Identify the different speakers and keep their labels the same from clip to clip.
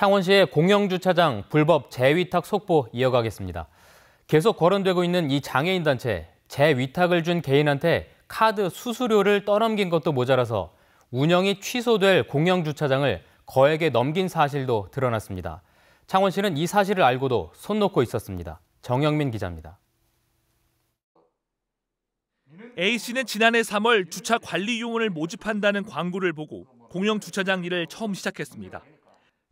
Speaker 1: 창원시의 공영주차장 불법 재위탁 속보 이어가겠습니다. 계속 거론되고 있는 이 장애인 단체, 재위탁을 준 개인한테 카드 수수료를 떠넘긴 것도 모자라서 운영이 취소될 공영주차장을 거액에 넘긴 사실도 드러났습니다. 창원시는 이 사실을 알고도 손 놓고 있었습니다. 정영민 기자입니다. A씨는 지난해 3월 주차 관리 요원을 모집한다는 광고를 보고 공영 주차장 일을 처음 시작했습니다.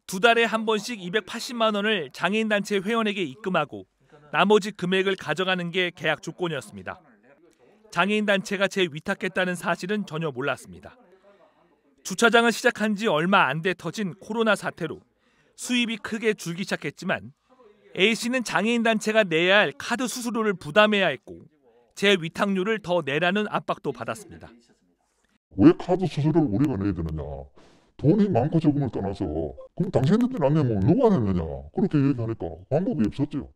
Speaker 1: 두 달에 한 번씩 280만 원을 장애인 단체 회원에게 입금하고 나머지 금액을 가져가는 게 계약 조건이었습니다. 장애인 단체가 제 위탁했다는 사실은 전혀 몰랐습니다. 주차장을 시작한 지 얼마 안 돼 터진 코로나 사태로 수입이 크게 줄기 시작했지만 A 씨는 장애인 단체가 내야 할 카드 수수료를 부담해야 했고 제 위탁료를 더 내라는 압박도 받았습니다.
Speaker 2: 왜 카드 수수료를 우리가 내야 되느냐? 돈이 많고 적음을 떠나서 그럼 당신들이 안내면 뭐 누가 냈느냐 그렇게 얘기하니까 방법이 없었죠.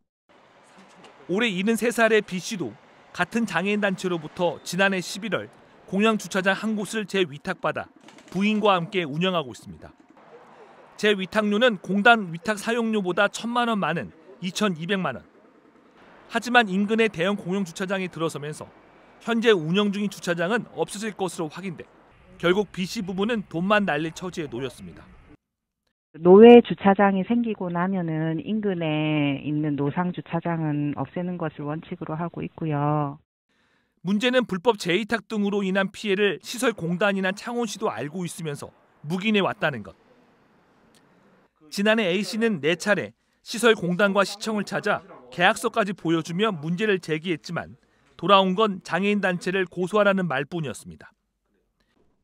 Speaker 1: 올해 73살의 B씨도 같은 장애인단체로부터 지난해 11월 공영 주차장 한 곳을 재위탁받아 부인과 함께 운영하고 있습니다. 재위탁료는 공단 위탁 사용료보다 천만 원 많은 2,200만 원. 하지만 인근의 대형 공영 주차장이 들어서면서 현재 운영 중인 주차장은 없어질 것으로 확인돼 결국 B 씨 부부는 돈만 날릴 처지에 놓였습니다.
Speaker 2: 노외 주차장이 생기고 나면은 인근에 있는 노상 주차장은 없애는 것을 원칙으로 하고 있고요.
Speaker 1: 문제는 불법 재위탁 등으로 인한 피해를 시설공단이나 창원시도 알고 있으면서 묵인해 왔다는 것. 지난해 A 씨는 네 차례 시설공단과 시청을 찾아 계약서까지 보여주며 문제를 제기했지만 돌아온 건 장애인 단체를 고소하라는 말뿐이었습니다.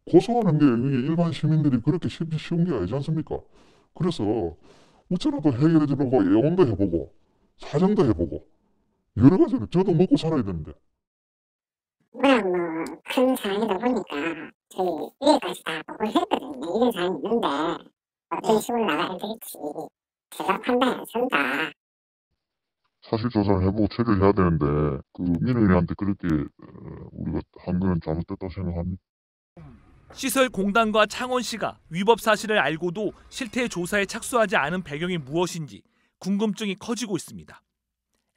Speaker 2: 고소하는 게 일반 시민들이 그렇게 쉽, 지 쉬운 게 아니지 않습니까? 그래서 우체라도 해결해 주려고 애원도 해보고 사정도 해보고 여러 가지로 저도 먹고 살아야 되는데. 뭐큰 사항이다 보니까 저희 위에까지 다 보고를 했거든요. 이런 사항이 있는데 어떤 식으로 네. 나가야 될지 제가 판단해야 다 사실 조사를 해보고 체결해야 되는데 그 민원인한테 그렇게 어, 우리가 한 거는 잘못됐다고 생각합니다.
Speaker 1: 시설공단과 창원시가 위법 사실을 알고도 실태 조사에 착수하지 않은 배경이 무엇인지 궁금증이 커지고 있습니다.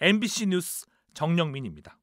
Speaker 1: MBC 뉴스 정영민입니다.